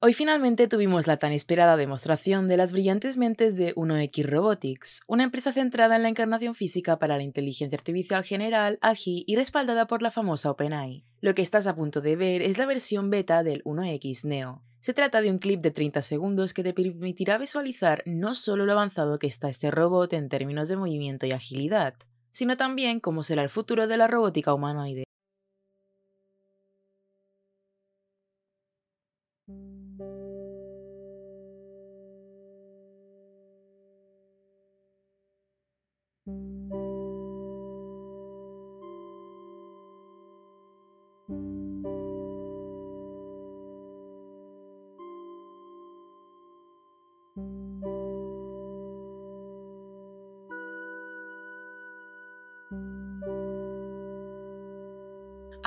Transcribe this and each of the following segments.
Hoy finalmente tuvimos la tan esperada demostración de las brillantes mentes de 1X Robotics, una empresa centrada en la encarnación física para la inteligencia artificial general, AGI y respaldada por la famosa OpenAI. Lo que estás a punto de ver es la versión beta del 1X Neo. Se trata de un clip de 30 segundos que te permitirá visualizar no solo lo avanzado que está este robot en términos de movimiento y agilidad, sino también cómo será el futuro de la robótica humanoide.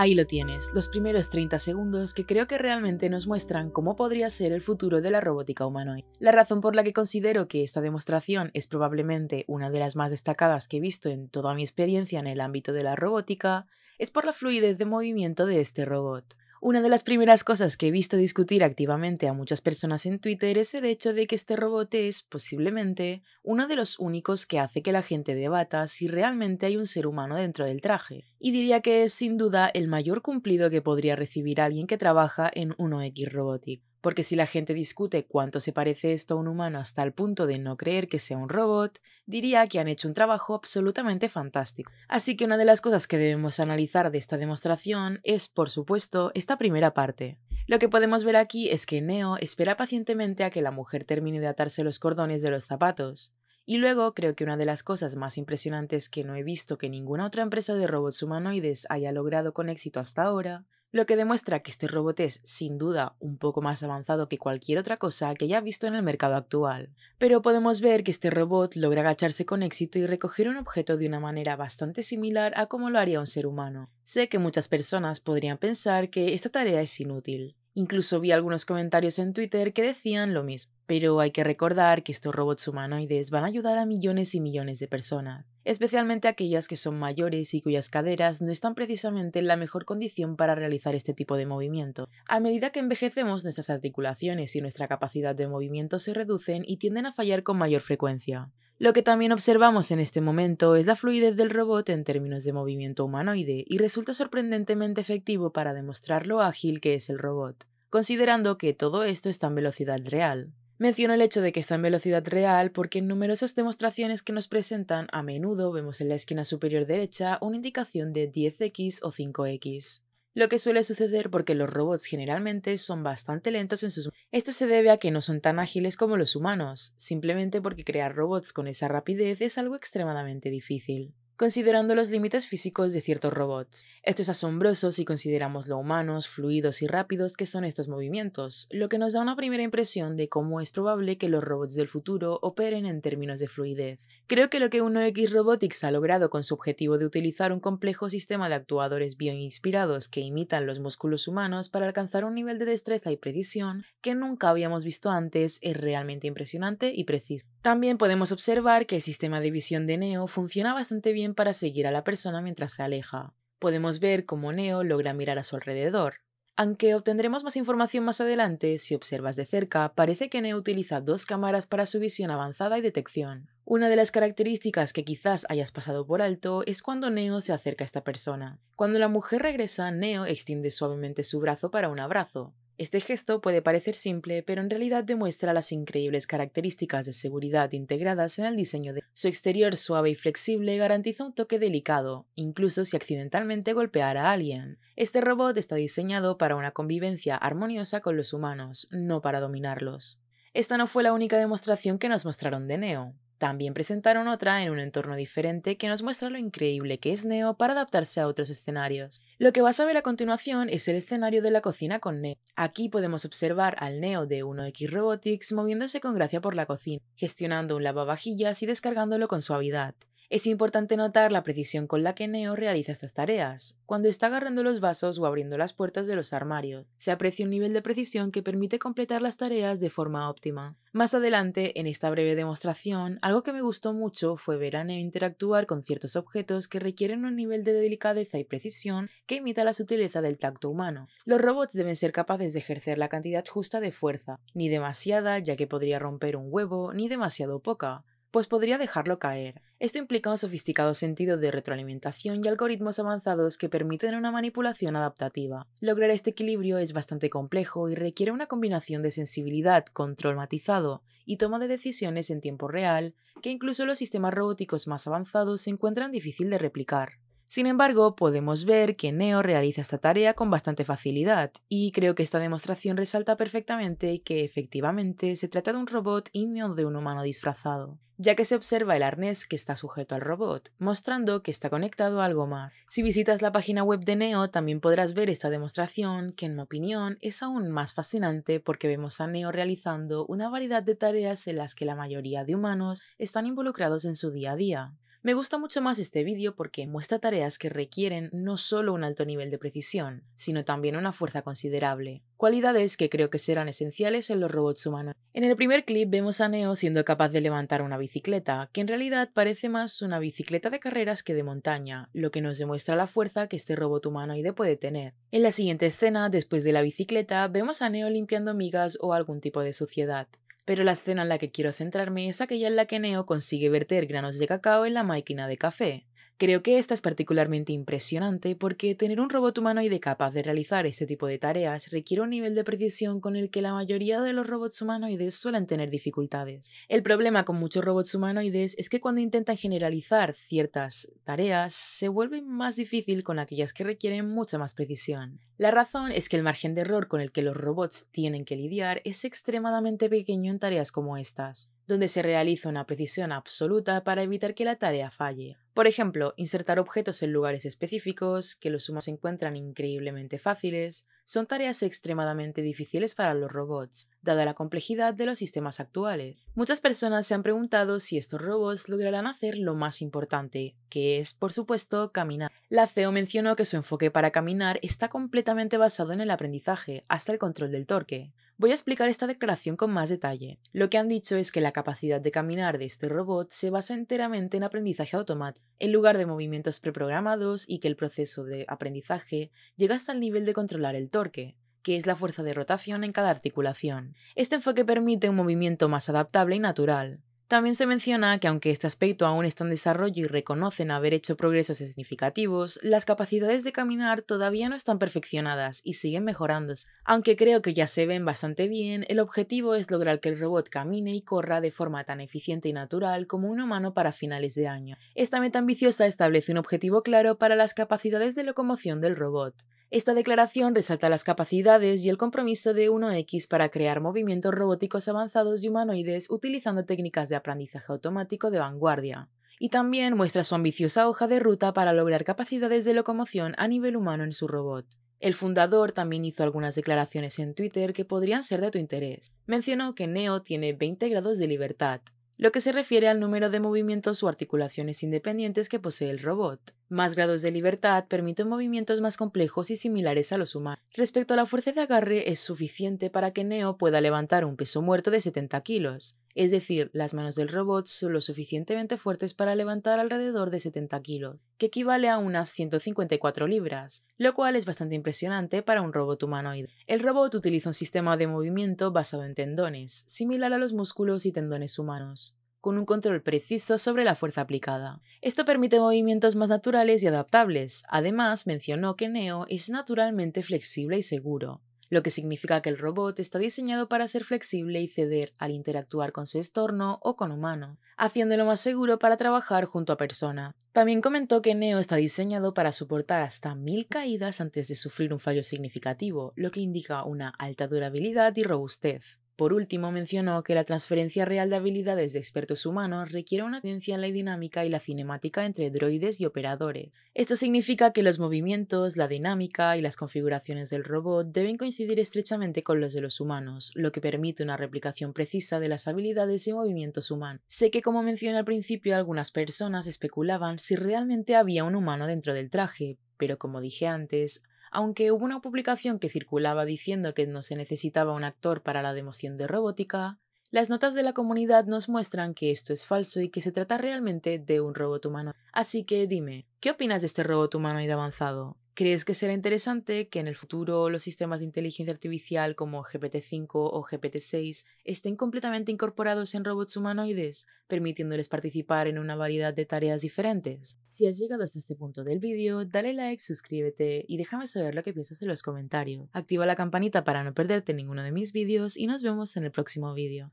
Ahí lo tienes, los primeros 30 segundos que creo que realmente nos muestran cómo podría ser el futuro de la robótica humanoide. La razón por la que considero que esta demostración es probablemente una de las más destacadas que he visto en toda mi experiencia en el ámbito de la robótica es por la fluidez de movimiento de este robot. Una de las primeras cosas que he visto discutir activamente a muchas personas en Twitter es el hecho de que este robot es, posiblemente, uno de los únicos que hace que la gente debata si realmente hay un ser humano dentro del traje. Y diría que es, sin duda, el mayor cumplido que podría recibir alguien que trabaja en uno x Robotic. Porque si la gente discute cuánto se parece esto a un humano hasta el punto de no creer que sea un robot, diría que han hecho un trabajo absolutamente fantástico. Así que una de las cosas que debemos analizar de esta demostración es, por supuesto, esta primera parte. Lo que podemos ver aquí es que Neo espera pacientemente a que la mujer termine de atarse los cordones de los zapatos. Y luego creo que una de las cosas más impresionantes que no he visto que ninguna otra empresa de robots humanoides haya logrado con éxito hasta ahora lo que demuestra que este robot es, sin duda, un poco más avanzado que cualquier otra cosa que haya visto en el mercado actual. Pero podemos ver que este robot logra agacharse con éxito y recoger un objeto de una manera bastante similar a como lo haría un ser humano. Sé que muchas personas podrían pensar que esta tarea es inútil, Incluso vi algunos comentarios en Twitter que decían lo mismo. Pero hay que recordar que estos robots humanoides van a ayudar a millones y millones de personas, especialmente aquellas que son mayores y cuyas caderas no están precisamente en la mejor condición para realizar este tipo de movimiento. A medida que envejecemos, nuestras articulaciones y nuestra capacidad de movimiento se reducen y tienden a fallar con mayor frecuencia. Lo que también observamos en este momento es la fluidez del robot en términos de movimiento humanoide y resulta sorprendentemente efectivo para demostrar lo ágil que es el robot, considerando que todo esto está en velocidad real. Menciono el hecho de que está en velocidad real porque en numerosas demostraciones que nos presentan a menudo vemos en la esquina superior derecha una indicación de 10x o 5x lo que suele suceder porque los robots generalmente son bastante lentos en sus... Esto se debe a que no son tan ágiles como los humanos, simplemente porque crear robots con esa rapidez es algo extremadamente difícil considerando los límites físicos de ciertos robots. Esto es asombroso si consideramos lo humanos, fluidos y rápidos que son estos movimientos, lo que nos da una primera impresión de cómo es probable que los robots del futuro operen en términos de fluidez. Creo que lo que 1X Robotics ha logrado con su objetivo de utilizar un complejo sistema de actuadores bioinspirados que imitan los músculos humanos para alcanzar un nivel de destreza y precisión que nunca habíamos visto antes es realmente impresionante y preciso. También podemos observar que el sistema de visión de Neo funciona bastante bien para seguir a la persona mientras se aleja. Podemos ver cómo Neo logra mirar a su alrededor. Aunque obtendremos más información más adelante, si observas de cerca, parece que Neo utiliza dos cámaras para su visión avanzada y detección. Una de las características que quizás hayas pasado por alto es cuando Neo se acerca a esta persona. Cuando la mujer regresa, Neo extiende suavemente su brazo para un abrazo. Este gesto puede parecer simple, pero en realidad demuestra las increíbles características de seguridad integradas en el diseño de su exterior suave y flexible garantiza un toque delicado, incluso si accidentalmente golpeara a alguien. Este robot está diseñado para una convivencia armoniosa con los humanos, no para dominarlos. Esta no fue la única demostración que nos mostraron de Neo. También presentaron otra en un entorno diferente que nos muestra lo increíble que es Neo para adaptarse a otros escenarios. Lo que vas a ver a continuación es el escenario de la cocina con Neo. Aquí podemos observar al Neo de 1X Robotics moviéndose con gracia por la cocina, gestionando un lavavajillas y descargándolo con suavidad. Es importante notar la precisión con la que Neo realiza estas tareas. Cuando está agarrando los vasos o abriendo las puertas de los armarios, se aprecia un nivel de precisión que permite completar las tareas de forma óptima. Más adelante, en esta breve demostración, algo que me gustó mucho fue ver a Neo interactuar con ciertos objetos que requieren un nivel de delicadeza y precisión que imita la sutileza del tacto humano. Los robots deben ser capaces de ejercer la cantidad justa de fuerza, ni demasiada ya que podría romper un huevo, ni demasiado poca pues podría dejarlo caer. Esto implica un sofisticado sentido de retroalimentación y algoritmos avanzados que permiten una manipulación adaptativa. Lograr este equilibrio es bastante complejo y requiere una combinación de sensibilidad, control matizado y toma de decisiones en tiempo real que incluso los sistemas robóticos más avanzados se encuentran difícil de replicar. Sin embargo, podemos ver que Neo realiza esta tarea con bastante facilidad, y creo que esta demostración resalta perfectamente que efectivamente se trata de un robot y no de un humano disfrazado ya que se observa el arnés que está sujeto al robot, mostrando que está conectado a algo más. Si visitas la página web de Neo también podrás ver esta demostración, que en mi opinión es aún más fascinante porque vemos a Neo realizando una variedad de tareas en las que la mayoría de humanos están involucrados en su día a día. Me gusta mucho más este vídeo porque muestra tareas que requieren no solo un alto nivel de precisión, sino también una fuerza considerable, cualidades que creo que serán esenciales en los robots humanos. En el primer clip vemos a Neo siendo capaz de levantar una bicicleta, que en realidad parece más una bicicleta de carreras que de montaña, lo que nos demuestra la fuerza que este robot humanoide puede tener. En la siguiente escena, después de la bicicleta, vemos a Neo limpiando migas o algún tipo de suciedad pero la escena en la que quiero centrarme es aquella en la que Neo consigue verter granos de cacao en la máquina de café. Creo que esta es particularmente impresionante porque tener un robot humanoide capaz de realizar este tipo de tareas requiere un nivel de precisión con el que la mayoría de los robots humanoides suelen tener dificultades. El problema con muchos robots humanoides es que cuando intentan generalizar ciertas tareas se vuelve más difícil con aquellas que requieren mucha más precisión. La razón es que el margen de error con el que los robots tienen que lidiar es extremadamente pequeño en tareas como estas donde se realiza una precisión absoluta para evitar que la tarea falle. Por ejemplo, insertar objetos en lugares específicos, que los humanos encuentran increíblemente fáciles, son tareas extremadamente difíciles para los robots, dada la complejidad de los sistemas actuales. Muchas personas se han preguntado si estos robots lograrán hacer lo más importante, que es, por supuesto, caminar. La CEO mencionó que su enfoque para caminar está completamente basado en el aprendizaje, hasta el control del torque. Voy a explicar esta declaración con más detalle. Lo que han dicho es que la capacidad de caminar de este robot se basa enteramente en aprendizaje automático, en lugar de movimientos preprogramados y que el proceso de aprendizaje llega hasta el nivel de controlar el torque, que es la fuerza de rotación en cada articulación. Este enfoque permite un movimiento más adaptable y natural, también se menciona que aunque este aspecto aún está en desarrollo y reconocen haber hecho progresos significativos, las capacidades de caminar todavía no están perfeccionadas y siguen mejorándose. Aunque creo que ya se ven bastante bien, el objetivo es lograr que el robot camine y corra de forma tan eficiente y natural como un humano para finales de año. Esta meta ambiciosa establece un objetivo claro para las capacidades de locomoción del robot. Esta declaración resalta las capacidades y el compromiso de 1X para crear movimientos robóticos avanzados y humanoides utilizando técnicas de aprendizaje automático de vanguardia. Y también muestra su ambiciosa hoja de ruta para lograr capacidades de locomoción a nivel humano en su robot. El fundador también hizo algunas declaraciones en Twitter que podrían ser de tu interés. Mencionó que Neo tiene 20 grados de libertad, lo que se refiere al número de movimientos o articulaciones independientes que posee el robot. Más grados de libertad permiten movimientos más complejos y similares a los humanos. Respecto a la fuerza de agarre, es suficiente para que Neo pueda levantar un peso muerto de 70 kilos, es decir, las manos del robot son lo suficientemente fuertes para levantar alrededor de 70 kilos, que equivale a unas 154 libras, lo cual es bastante impresionante para un robot humanoide. El robot utiliza un sistema de movimiento basado en tendones, similar a los músculos y tendones humanos con un control preciso sobre la fuerza aplicada. Esto permite movimientos más naturales y adaptables. Además, mencionó que Neo es naturalmente flexible y seguro, lo que significa que el robot está diseñado para ser flexible y ceder al interactuar con su estorno o con humano, haciéndolo más seguro para trabajar junto a persona. También comentó que Neo está diseñado para soportar hasta mil caídas antes de sufrir un fallo significativo, lo que indica una alta durabilidad y robustez. Por último, mencionó que la transferencia real de habilidades de expertos humanos requiere una atención en la dinámica y la cinemática entre droides y operadores. Esto significa que los movimientos, la dinámica y las configuraciones del robot deben coincidir estrechamente con los de los humanos, lo que permite una replicación precisa de las habilidades y movimientos humanos. Sé que, como mencioné al principio, algunas personas especulaban si realmente había un humano dentro del traje, pero como dije antes, aunque hubo una publicación que circulaba diciendo que no se necesitaba un actor para la democión de robótica, las notas de la comunidad nos muestran que esto es falso y que se trata realmente de un robot humano. Así que dime, ¿qué opinas de este robot humanoide avanzado? ¿Crees que será interesante que en el futuro los sistemas de inteligencia artificial como GPT-5 o GPT-6 estén completamente incorporados en robots humanoides, permitiéndoles participar en una variedad de tareas diferentes? Si has llegado hasta este punto del vídeo, dale like, suscríbete y déjame saber lo que piensas en los comentarios. Activa la campanita para no perderte ninguno de mis vídeos y nos vemos en el próximo vídeo.